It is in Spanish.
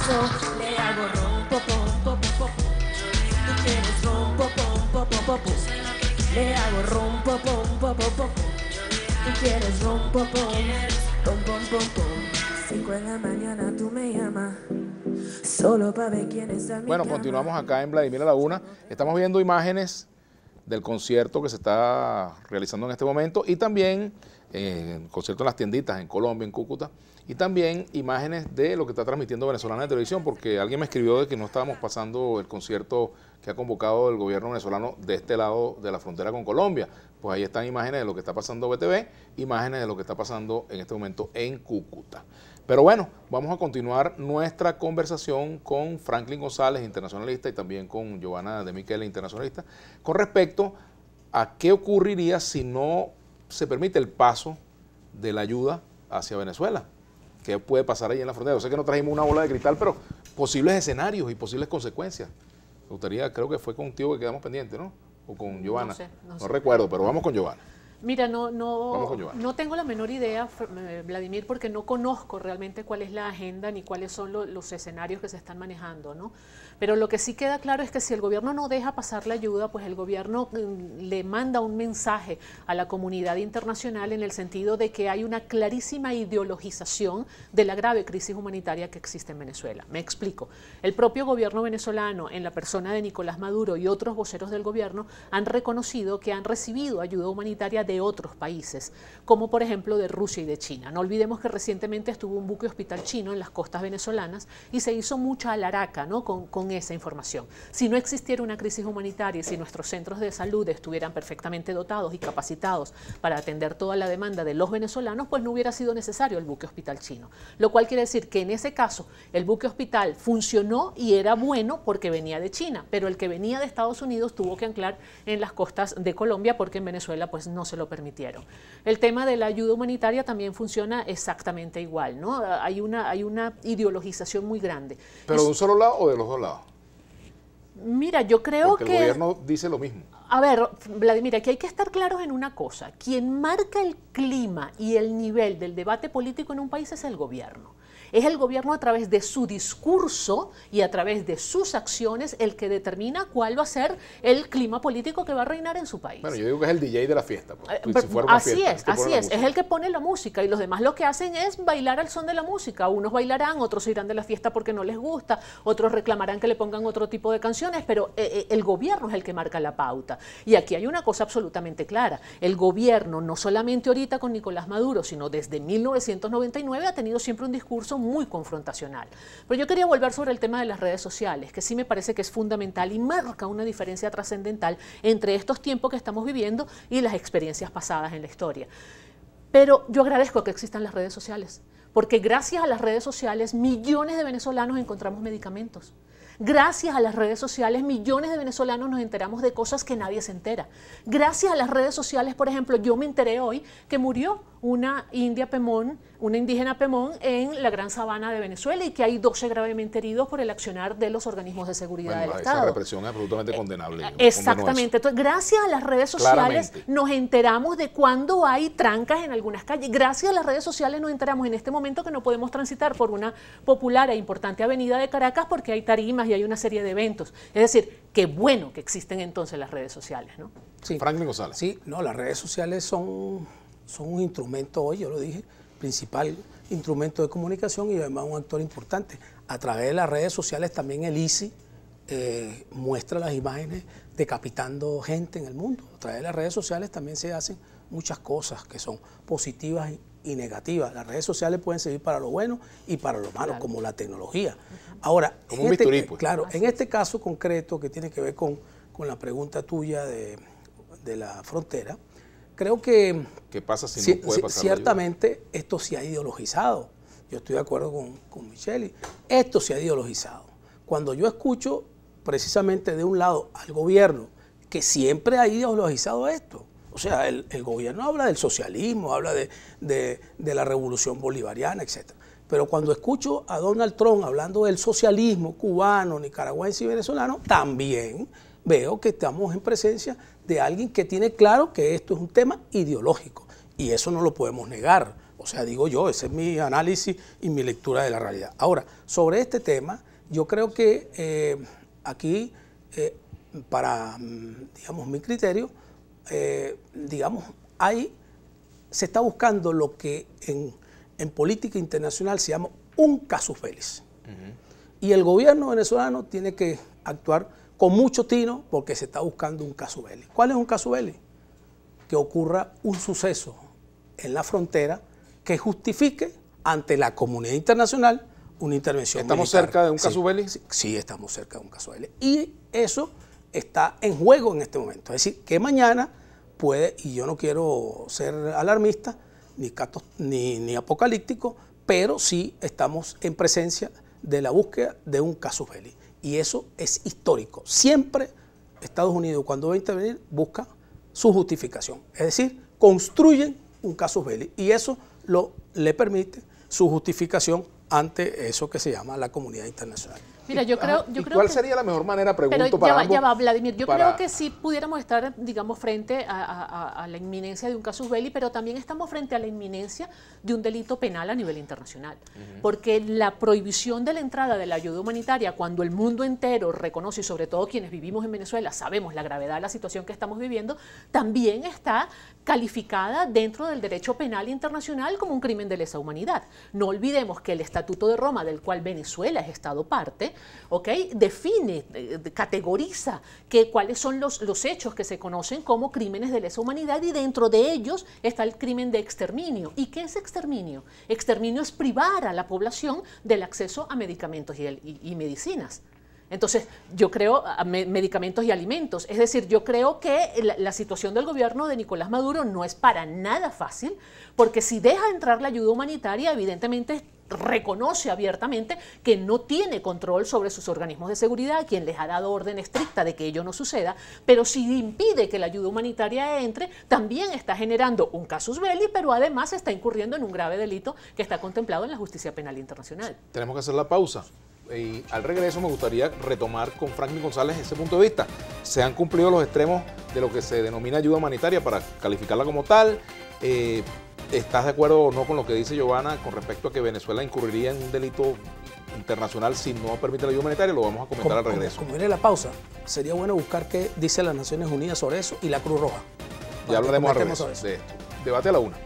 eso le hago rompo, pom, pom, pom, pom Tú quieres rompo, pom, pom, pom, pom Le hago rompo, pom, pom, pom, pom Tú quieres rompo, pom, pom, pom, pom, pom. Cinco en la mañana tú me llamas. Solo para ver quién es a Bueno, continuamos acá en Vladimir la Laguna. Estamos viendo imágenes del concierto que se está realizando en este momento y también en concierto en las tienditas en Colombia, en Cúcuta, y también imágenes de lo que está transmitiendo Venezolana de Televisión, porque alguien me escribió de que no estábamos pasando el concierto que ha convocado el gobierno venezolano de este lado de la frontera con Colombia. Pues ahí están imágenes de lo que está pasando BTV, imágenes de lo que está pasando en este momento en Cúcuta. Pero bueno, vamos a continuar nuestra conversación con Franklin González, internacionalista, y también con Giovanna de Miquel, internacionalista, con respecto a qué ocurriría si no se permite el paso de la ayuda hacia Venezuela. que puede pasar ahí en la frontera? O sé que no trajimos una bola de cristal, pero posibles escenarios y posibles consecuencias. Me gustaría, creo que fue contigo que quedamos pendientes, ¿no? O con Giovanna. No, recuerdo, pero vamos con Giovanna. Mira, no, no, no tengo la menor idea, eh, Vladimir, porque no conozco realmente cuál es la agenda ni cuáles son los escenarios que se están manejando, ¿no? Pero lo que sí queda claro es que si el gobierno no deja pasar la ayuda, pues el gobierno mm, le manda un mensaje a la comunidad internacional en el sentido de que hay una clarísima ideologización de la grave crisis humanitaria que existe en Venezuela. Me explico. El propio gobierno venezolano, en la persona de Nicolás Maduro y otros voceros del gobierno, han reconocido que han recibido ayuda humanitaria de otros países, como por ejemplo de Rusia y de China. No olvidemos que recientemente estuvo un buque hospital chino en las costas venezolanas y se hizo mucha alaraca ¿no? con, con esa información. Si no existiera una crisis humanitaria y si nuestros centros de salud estuvieran perfectamente dotados y capacitados para atender toda la demanda de los venezolanos, pues no hubiera sido necesario el buque hospital chino. Lo cual quiere decir que en ese caso el buque hospital funcionó y era bueno porque venía de China, pero el que venía de Estados Unidos tuvo que anclar en las costas de Colombia porque en Venezuela pues no se lo lo permitieron. El tema de la ayuda humanitaria también funciona exactamente igual, ¿no? Hay una, hay una ideologización muy grande. ¿Pero de un solo lado o de los dos lados? Mira, yo creo que... El gobierno dice lo mismo. A ver, Vladimir, aquí hay que estar claros en una cosa. Quien marca el clima y el nivel del debate político en un país es el gobierno. Es el gobierno a través de su discurso y a través de sus acciones el que determina cuál va a ser el clima político que va a reinar en su país. Bueno, yo digo que es el DJ de la fiesta. Pues. Eh, así es, así es. Es el que pone la música y los demás lo que hacen es bailar al son de la música. Unos bailarán, otros irán de la fiesta porque no les gusta, otros reclamarán que le pongan otro tipo de canciones, pero eh, eh, el gobierno es el que marca la pauta. Y aquí hay una cosa absolutamente clara. El gobierno, no solamente ahorita con Nicolás Maduro, sino desde 1999 ha tenido siempre un discurso muy confrontacional. Pero yo quería volver sobre el tema de las redes sociales, que sí me parece que es fundamental y marca una diferencia trascendental entre estos tiempos que estamos viviendo y las experiencias pasadas en la historia. Pero yo agradezco que existan las redes sociales, porque gracias a las redes sociales millones de venezolanos encontramos medicamentos. Gracias a las redes sociales, millones de venezolanos nos enteramos de cosas que nadie se entera. Gracias a las redes sociales, por ejemplo, yo me enteré hoy que murió una india Pemón, una indígena Pemón en la gran sabana de Venezuela y que hay 12 gravemente heridos por el accionar de los organismos de seguridad del Estado. Estado. Esa represión es absolutamente eh, condenable. Eh, exactamente. Entonces, gracias a las redes sociales nos enteramos de cuando hay trancas en algunas calles. Gracias a las redes sociales nos enteramos en este momento que no podemos transitar por una popular e importante avenida de Caracas porque hay tarimas y hay una serie de eventos. Es decir, qué bueno que existen entonces las redes sociales, ¿no? Sí. Franklin González. Sí, no, las redes sociales son, son un instrumento hoy, yo lo dije, principal instrumento de comunicación y además un actor importante. A través de las redes sociales también el ICI eh, muestra las imágenes decapitando gente en el mundo. A través de las redes sociales también se hacen muchas cosas que son positivas y negativas. Las redes sociales pueden servir para lo bueno y para lo malo, como la tecnología. Ahora, este pues. claro, en este caso concreto que tiene que ver con, la pregunta tuya de, la frontera, creo que... pasa Ciertamente esto se ha ideologizado. Yo estoy de acuerdo con, con Micheli. Esto se ha ideologizado. Cuando yo escucho precisamente de un lado al gobierno, que siempre ha ideologizado esto, o sea, el, gobierno habla del socialismo, habla de, la revolución bolivariana, etc. Pero cuando escucho a Donald Trump hablando del socialismo cubano, nicaragüense y venezolano, también veo que estamos en presencia de alguien que tiene claro que esto es un tema ideológico y eso no lo podemos negar. O sea, digo yo, ese es mi análisis y mi lectura de la realidad. Ahora, sobre este tema, yo creo que eh, aquí, eh, para, mm, digamos, mi criterio, eh, digamos, ahí se está buscando lo que en, política internacional se llama un casus feliz. Y el gobierno venezolano tiene que actuar con mucho tino porque se está buscando un caso belli. ¿Cuál es un caso belli? Que ocurra un suceso en la frontera que justifique ante la comunidad internacional una intervención ¿Estamos cerca de un caso sí, Sí, estamos cerca de un caso belli. Y eso está en juego en este momento. Es decir, que mañana puede, y yo no quiero ser alarmista ni, ni, apocalíptico, pero sí estamos en presencia de la búsqueda de un caso belli. Y eso es histórico. Siempre Estados Unidos, cuando va a intervenir, busca su justificación. Es decir, construyen un caso belli. Y eso lo, le permite su justificación ante eso que se llama la comunidad internacional. Mira, yo creo, ¿Cuál sería la mejor manera, pregunto para ya, Vladimir, yo creo que sí pudiéramos estar, digamos, frente a, la inminencia de un casus belli, pero también estamos frente a la inminencia de un delito penal a nivel internacional. Porque la prohibición de la entrada de la ayuda humanitaria, cuando el mundo entero reconoce, y sobre todo quienes vivimos en Venezuela, sabemos la gravedad de la situación que estamos viviendo, también está calificada dentro del derecho penal internacional como un crimen de lesa humanidad. No olvidemos que el Estatuto de Roma, del cual Venezuela es Estado parte, ¿ok? Define, eh, categoriza que, cuáles son los, hechos que se conocen como crímenes de lesa humanidad y dentro de ellos está el crimen de exterminio. ¿Y qué es exterminio? Exterminio es privar a la población del acceso a medicamentos y, medicinas. Entonces, yo creo medicamentos y alimentos. Es decir, yo creo que la, situación del gobierno de Nicolás Maduro no es para nada fácil, porque si deja entrar la ayuda humanitaria, evidentemente reconoce abiertamente que no tiene control sobre sus organismos de seguridad, quien les ha dado orden estricta de que ello no suceda, pero si impide que la ayuda humanitaria entre, también está generando un casus belli, pero además está incurriendo en un grave delito que está contemplado en la justicia penal internacional. Tenemos que hacer la pausa. Y al regreso me gustaría retomar con Franklin González ese punto de vista. Se han cumplido los extremos de lo que se denomina ayuda humanitaria para calificarla como tal. Eh, ¿Estás de acuerdo o no con lo que dice Giovanna con respecto a que Venezuela incurriría en un delito internacional si no permite la ayuda humanitaria? Lo vamos a comentar al regreso. Como, viene la pausa, sería bueno buscar qué dice las Naciones Unidas sobre eso y la Cruz Roja. Ya hablaremos al regreso de esto. Debate a la una.